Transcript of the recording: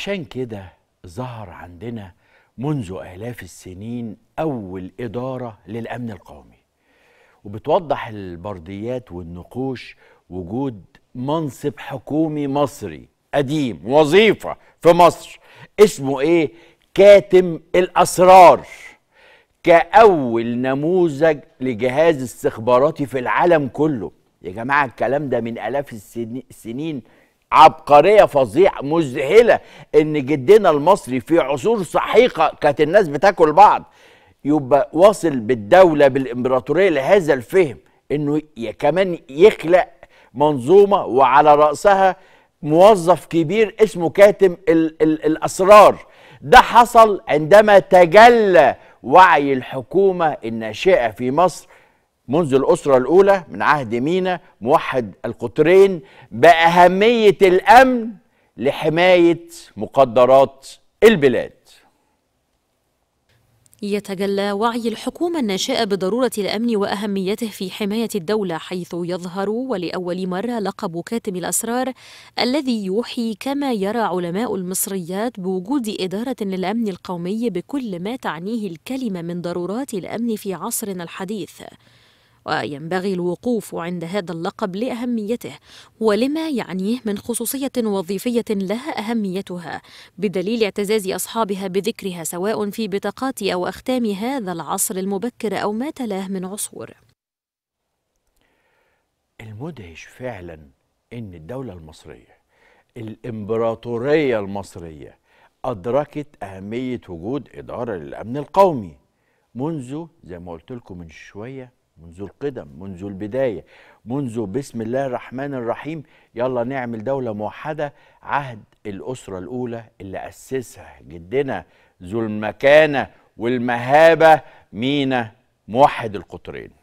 عشان كده ظهر عندنا منذ آلاف السنين أول إدارة للأمن القومي وبتوضح البرديات والنقوش وجود منصب حكومي مصري قديم وظيفة في مصر اسمه إيه؟ كاتم الأسرار كأول نموذج لجهاز استخباراتي في العالم كله يا جماعة الكلام ده من آلاف السنين عبقريه فظيعه مذهله ان جدنا المصري في عصور سحيقه كانت الناس بتاكل بعض يبقى واصل بالدوله بالامبراطوريه لهذا الفهم انه كمان يخلق منظومه وعلى راسها موظف كبير اسمه كاتم الـ الـ الاسرار ده حصل عندما تجلى وعي الحكومه الناشئه في مصر منذ الأسرة الأولى من عهد مينا موحد القطرين بأهمية الأمن لحماية مقدرات البلاد يتجلى وعي الحكومة الناشئة بضرورة الأمن وأهميته في حماية الدولة حيث يظهر ولأول مرة لقب كاتم الأسرار الذي يوحي كما يرى علماء المصريات بوجود إدارة للأمن القومي بكل ما تعنيه الكلمة من ضرورات الأمن في عصرنا الحديث وينبغي الوقوف عند هذا اللقب لأهميته ولما يعنيه من خصوصية وظيفية لها أهميتها بدليل اعتزاز أصحابها بذكرها سواء في بطاقات أو أختام هذا العصر المبكر أو ما تلاه من عصور المدهش فعلا ان الدوله المصريه الامبراطوريه المصريه ادركت اهميه وجود اداره للامن القومي منذ زي ما قلت لكم من شويه منذ القدم منذ البداية منذ بسم الله الرحمن الرحيم يلا نعمل دولة موحدة عهد الأسرة الأولى اللي أسسها جدنا ذو المكانة والمهابة مينا موحد القطرين